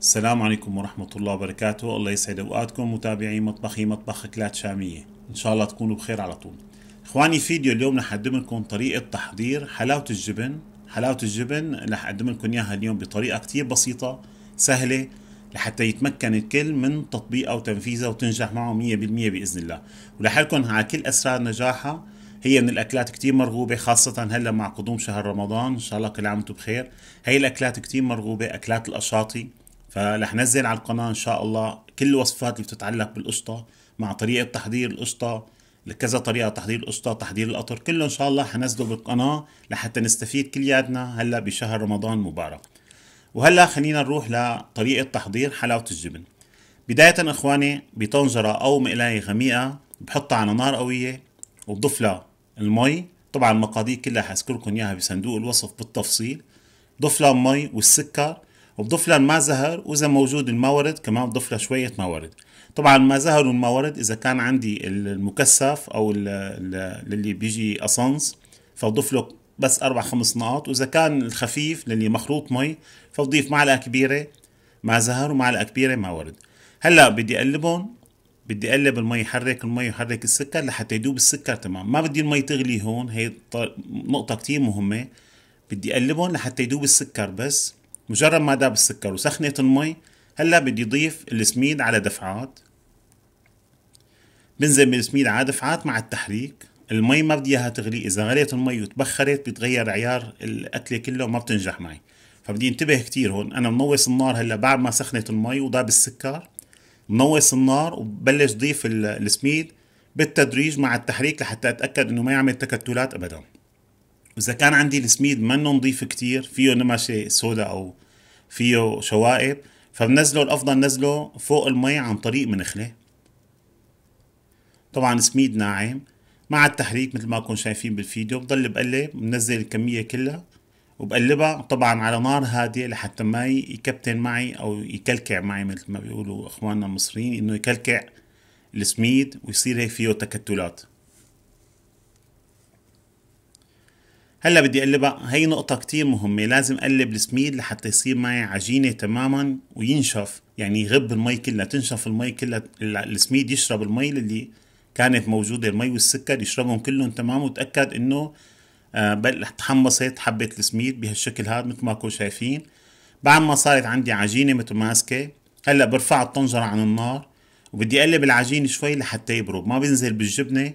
السلام عليكم ورحمة الله وبركاته الله يسعد أوقاتكم متابعي مطبخي مطبخ أكلات شامية إن شاء الله تكونوا بخير على طول إخواني فيديو اليوم رح أقدم لكم طريقة تحضير حلاوة الجبن حلاوة الجبن رح أقدم لكم إياها اليوم بطريقة كتير بسيطة سهلة لحتى يتمكن الكل من تطبيقها وتنفيذها وتنجح معه 100% بإذن الله ولحالكم على كل أسرار نجاحها هي من الاكلات كتير مرغوبه خاصه هلا مع قدوم شهر رمضان ان شاء الله كل عام وانتم بخير هي الاكلات كتير مرغوبه اكلات الاشاطي فرح نزل على القناه ان شاء الله كل الوصفات اللي بتتعلق بالقشطه مع طريقه تحضير القشطه كذا طريقه تحضير القشطه تحضير القطر كله ان شاء الله حنزله بالقناه لحتى نستفيد كلياتنا هلا بشهر رمضان مبارك وهلا خلينا نروح لطريقه تحضير حلاوه الجبن بدايه اخواني بطنجره او مقلايه غميقه بحطها على نار قويه وبضيف لها المي طبعا المقادير كلها حذكركم اياها بصندوق الوصف بالتفصيل ضيف لها المي والسكر وبضيف لها ما زهر واذا موجود المورد كمان بضيف لها شويه ورد طبعا ما زهر ورد اذا كان عندي المكثف او اللي بيجي اسانس فبضيف له بس اربع خمس نقاط واذا كان الخفيف للي مخروط مي فبضيف معلقه كبيره مع زهر ومعلقه كبيره مع ورد هلا بدي اقلبهم بدي اقلب المي حرك المي وحرك السكر لحتى يدوب السكر تمام ما بدي المي تغلي هون هي نقطه كتير مهمه بدي اقلبهم لحتى يدوب السكر بس مجرد ما داب السكر وسخنت المي هلا بدي ضيف السميد على دفعات بنزل بالسميد على دفعات مع التحريك المي ما بدي اياها تغلي اذا غليت المي وتبخرت بيتغير عيار الاكله كله وما بتنجح معي فبدي انتبه كتير هون انا منوص النار هلا بعد ما سخنت المي وضاب السكر منوص النار وببلش ضيف السميد بالتدريج مع التحريك لحتى اتاكد انه ما يعمل تكتلات ابدا اذا كان عندي السميد منه نظيف كتير فيه نمشة سودا او فيه شوائب فبنزله الافضل نزله فوق المي عن طريق منخلة طبعا سميد ناعم مع التحريك مثل ما كنتم شايفين بالفيديو بضل بقلب بنزل الكمية كلها وبقلبها طبعا على نار هادية لحتى ما يكبتن معي او يكلكع معي مثل ما بيقولوا اخواننا المصريين انه يكلكع السميد ويصير هيك فيه تكتلات هلا بدي اقلبها هي نقطة كتير مهمة لازم اقلب السميد لحتى يصير معي عجينة تماما وينشف يعني يغب المي كلها تنشف المي كلها السميد يشرب المي اللي كانت موجودة المي والسكر يشربهم كلهم تمام وتأكد انه آه، بل تحمصت حبة السميد بهالشكل هذا مثل ما كنتم شايفين بعد ما صارت عندي عجينة متماسكة هلا برفع الطنجرة عن النار وبدي اقلب العجين شوي لحتى يبرد ما بينزل بالجبنة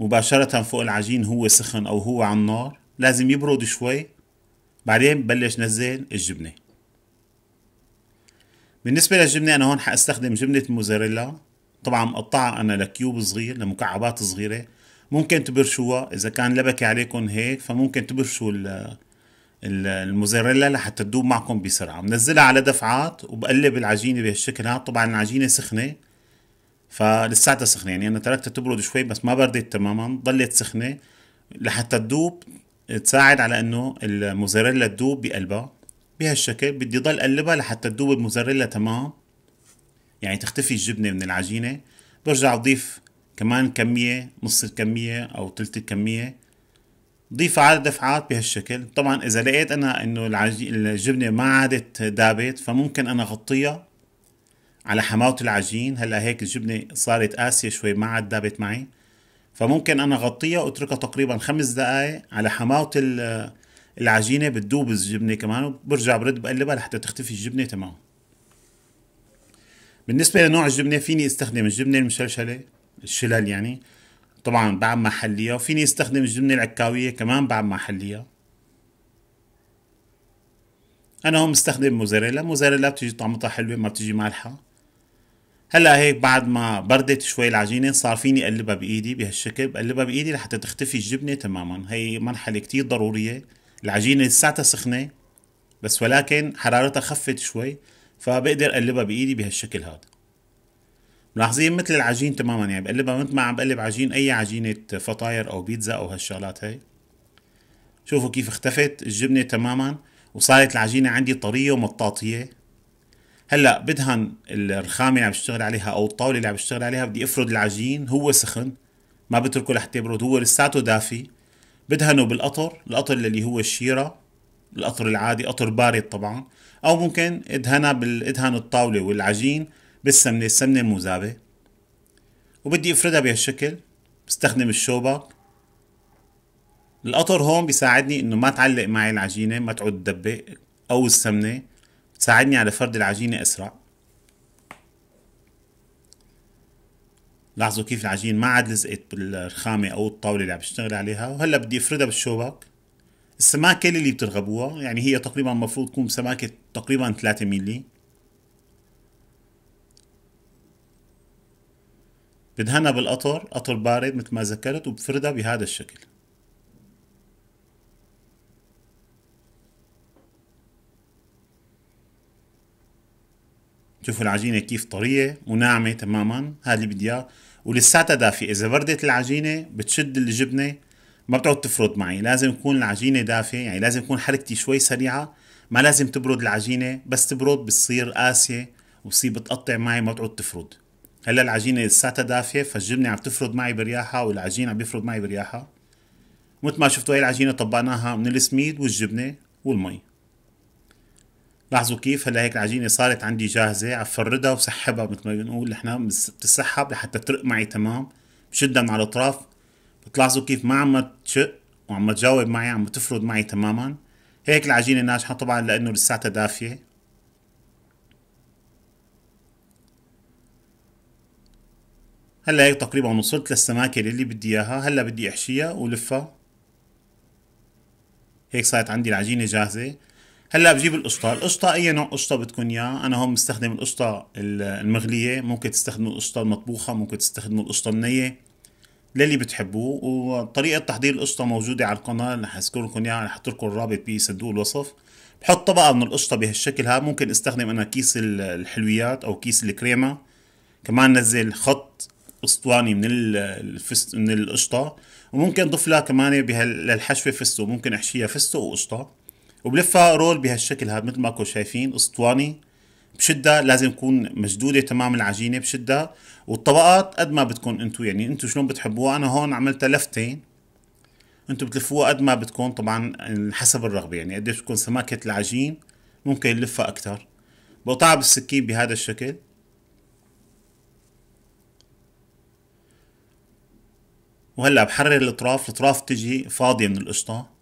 مباشرة فوق العجين هو سخن او هو على النار لازم يبرد شوي بعدين بلش نزل الجبنه بالنسبه للجبنه انا هون حاستخدم جبنه الموزاريلا طبعا مقطعها انا لكيوب صغير لمكعبات صغيره ممكن تبرشوها اذا كان لبكة عليكم هيك فممكن تبرشوا الموزاريلا لحتى تدوب معكم بسرعه بنزلها على دفعات وبقلب العجينه بهالشكل هذا طبعا العجينه سخنه فلساتها سخنه يعني انا تركتها تبرد شوي بس ما بردت تماما ضلت سخنه لحتى تدوب تساعد على انه الموزاريلا تذوب بقلبها بهالشكل بدي ضل قلبها لحتى تذوب الموزاريلا تمام يعني تختفي الجبنه من العجينه برجع اضيف كمان كميه نص الكميه او ثلث الكميه ضيف عدد دفعات بهالشكل طبعا اذا لقيت انا انه الجبنه ما عادت دابت فممكن انا اغطيها على حماوه العجين هلا هيك الجبنه صارت قاسيه شوي ما عاد دابت معي فممكن انا اغطيها واتركها تقريبا خمس دقائق على حماوه العجينه بتذوب الجبنه كمان وبرجع برد بقلبها لحتى تختفي الجبنه تمام بالنسبه لنوع الجبنه فيني استخدم الجبنه المشلشله الشلل يعني طبعا بعد ما احليها وفيني استخدم الجبنه العكاويه كمان بعد ما احليها انا هون مستخدم موزاريلا موزاريلا بتيجي طعمتها حلوه ما بتيجي مالحه هلا هيك بعد ما بردت شوي العجينه صار فيني اقلبها بايدي بهالشكل بقلبها بايدي لحتى تختفي الجبنه تماما هي مرحله كتير ضروريه العجينه لساتها سخنه بس ولكن حرارتها خفت شوي فبقدر اقلبها بايدي بهالشكل هذا ملاحظين مثل العجين تماما يعني بقلبها مثل ما عم بقلب عجين اي عجينه فطاير او بيتزا او هالشغلات هي شوفوا كيف اختفت الجبنه تماما وصارت العجينه عندي طريه ومطاطيه هلا بدهن الرخامه اللي عم بشتغل عليها او الطاوله اللي عم بشتغل عليها بدي افرد العجين هو سخن ما بتركه لحتى يبرد هو لساته دافي بدهنه بالقطر القطر اللي هو الشيره القطر العادي قطر بارد طبعا او ممكن ادهنها بال... ادهن الطاوله والعجين بالسمنه السمنه المذابه وبدي افردها بهالشكل بستخدم الشوبك القطر هون بيساعدني انه ما تعلق معي العجينه ما تعود تدبق او السمنه ساعدني على فرد العجينة أسرع لاحظوا كيف العجين ما عاد لزقت بالرخامة أو الطاولة اللي عم بشتغل عليها وهلأ بدي أفردها بالشوبك السماكة اللي بترغبوها يعني هي تقريبا المفروض تكون سماكة تقريبا 3 ميلي بدهنها بالقطر قطر بارد مثل ما ذكرت وبفردها بهذا الشكل شوفوا العجينه كيف طريه وناعمه تماما هذا اللي بدي اياه ولساتها دافيه اذا بردت العجينه بتشد الجبنه ما بتقعد تفرط معي لازم تكون العجينه دافيه يعني لازم تكون حركتي شوي سريعه ما لازم تبرد العجينه بس تبرد بتصير قاسيه وبصير بتقطع معي ما بتقعد تفرد هلا العجينه لساتها دافيه فالجبنه عم تفرد معي برياحها والعجين عم بيفرد معي برياحها مثل ما شفتوا هي العجينه طبقناها من السميد والجبنه والمي لاحظوا كيف هلا هيك العجينه صارت عندي جاهزه عفردها وسحبها مثل ما بنقول نحن بتسحب لحتى ترق معي تمام بشدها من على الاطراف بتلاحظوا كيف ما عم تشق وعم تجاوب معي عم تفرد معي تماما هيك العجينه ناجحه طبعا لانه لساتها دافيه هلا هيك تقريبا وصلت للسماكه اللي بدي اياها هلا بدي احشيها ولفها هيك صارت عندي العجينه جاهزه هلا بجيب القشطه القشطه اي نوع قشطه بدكم اياه انا هون مستخدم القشطه المغليه ممكن تستخدموا القشطه المطبوخه ممكن تستخدموا القشطه النيه للي بتحبوه وطريقه تحضير القشطه موجوده على القناه رح اذكر لكم اياها رح لكم الرابط بصندوق الوصف بحط طبقه من القشطه بهالشكل ها ممكن استخدم انا كيس الحلويات او كيس الكريمه كمان نزل خط اسطواني من الفست من القشطه وممكن ضيف لها كمان بهال... للحشوه فستو ممكن احشيها فستو وقشطه وبلفها رول بهالشكل هذا مثل ما كنتم شايفين اسطواني بشده لازم تكون مشدوده تمام العجينه بشده والطبقات قد ما بدكم انتم يعني انتم شلون بتحبوها انا هون عملتها لفتين انتم بتلفوها قد ما بدكم طبعا حسب الرغبه يعني قديش تكون سماكه العجين ممكن نلفها اكثر بقطعها بالسكين بهذا الشكل وهلا بحرر الاطراف الاطراف تجي فاضيه من القشطه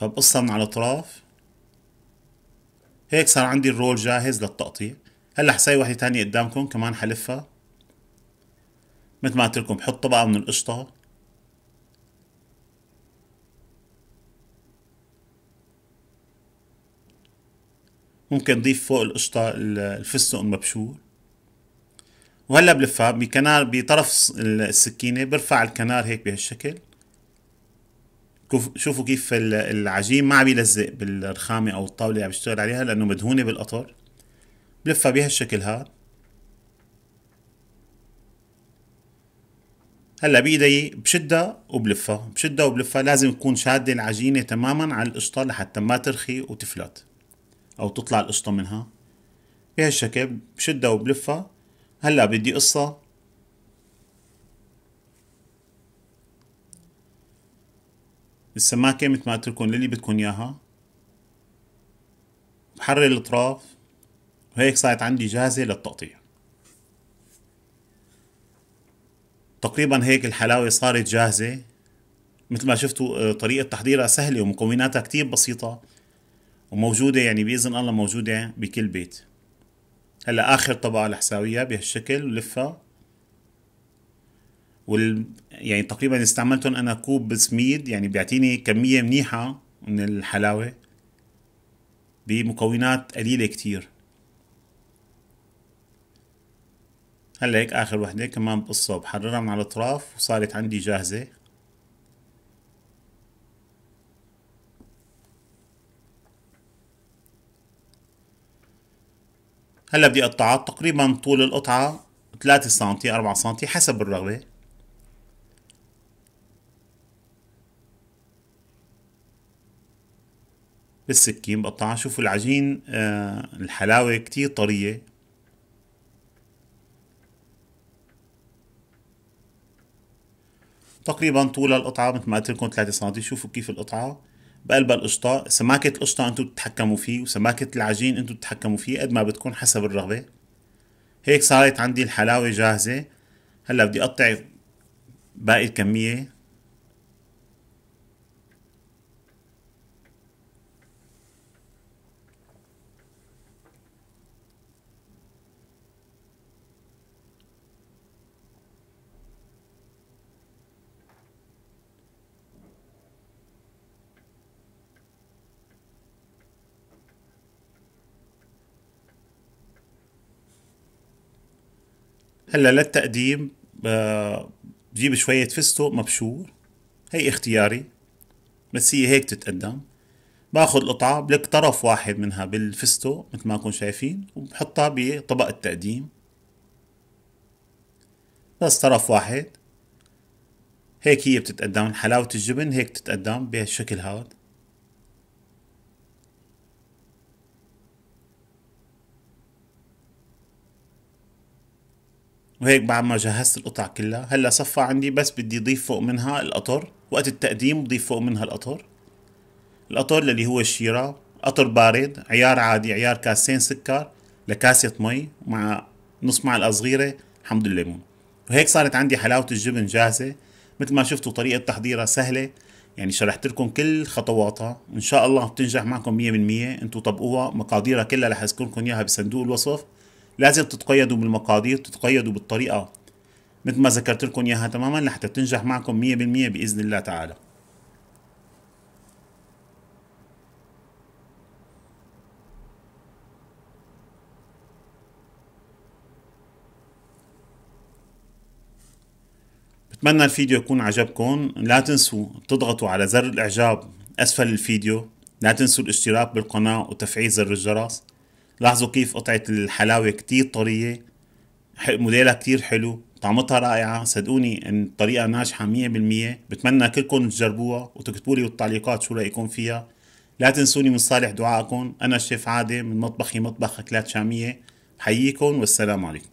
فبقصها من على الاطراف هيك صار عندي الرول جاهز للتقطيع هلا حساوي وحده تانية قدامكم كمان حلفها مثل ما قلت لكم بحط طبقه من القشطه ممكن نضيف فوق القشطه الفستق المبشور وهلا بلفها بكنار بطرف السكينه برفع الكنار هيك بهالشكل شوفوا كيف العجين ما عم يلزق بالرخامه او الطاوله اللي عم يشتغل عليها لانه مدهونه بالقطر بلفها بهالشكل هاد هلا بايدي بشدها وبلفها بشدها وبلفها لازم تكون شاده العجينه تماما على القشطه لحتى ما ترخي وتفلت او تطلع القشطه منها بهالشكل بشدها وبلفها هلا بدي قصها السماكة مثل ما قلت لكم للي بدكم اياها بحرر الاطراف وهيك صارت عندي جاهزة للتقطيع تقريبا هيك الحلاوة صارت جاهزة مثل ما شفتوا آه، طريقة تحضيرها سهلة ومكوناتها كتير بسيطة وموجودة يعني بإذن الله موجودة بكل بيت هلا آخر طبقة لحساويها بهالشكل ولفها وال يعني تقريبا استعملتهم انا كوب سميد يعني بيعطيني كميه منيحه من الحلاوه بمكونات قليله كتير هلا هيك اخر وحده كمان بقصها بحررها من على الاطراف وصارت عندي جاهزه هلا بدي اقطعها تقريبا طول القطعه 3 سم 4 سم حسب الرغبه بالسكين بقطعها شوفوا العجين آه الحلاوة كتير طرية تقريبا طول القطعة مثل ما قلت لكم 3 سم شوفوا كيف القطعة بقلبها القشطة سماكة القشطة انتم بتتحكموا فيه وسماكة العجين انتم بتتحكموا فيه قد ما بدكم حسب الرغبة هيك صارت عندي الحلاوة جاهزة هلا بدي اقطع باقي الكمية هلا للتقديم بجيب آه، شوية فستق مبشور هي اختياري بس هي هيك تتقدم باخذ القطعة بلك طرف واحد منها بالفستق مثل ما انكم شايفين وبحطها بطبق التقديم بس طرف واحد هيك هي بتتقدم حلاوة الجبن هيك بتتقدم بهالشكل هذا وهيك بعد ما جهزت القطع كلها هلا صفى عندي بس بدي اضيف فوق منها القطر وقت التقديم بضيف فوق منها القطر القطر اللي هو الشيرة قطر بارد عيار عادي عيار كاسين سكر لكاسة مي مع نص معلقة صغيرة حمض الليمون وهيك صارت عندي حلاوة الجبن جاهزة مثل ما شفتوا طريقة تحضيرها سهلة يعني شرحت لكم كل خطواتها ان شاء الله بتنجح معكم 100% انتم طبقوها مقاديرها كلها رح لكم اياها بصندوق الوصف لازم تتقيدوا بالمقادير تتقيدوا بالطريقه مثل ما ذكرت لكم اياها تماما لحتى تنجح معكم 100% باذن الله تعالى بتمنى الفيديو يكون عجبكم لا تنسوا تضغطوا على زر الاعجاب اسفل الفيديو لا تنسوا الاشتراك بالقناة وتفعيل زر الجرس لاحظوا كيف قطعة الحلاوة كتير طرية موديلها كتير حلو طعمتها رائعة صدقوني ان الطريقة ناجحة 100% بتمنى كلكم تجربوها وتكتبوا لي بالتعليقات شو رأيكم فيها لا تنسوني من صالح دعائكم انا الشيف عادي من مطبخي مطبخ اكلات شامية بحييكم والسلام عليكم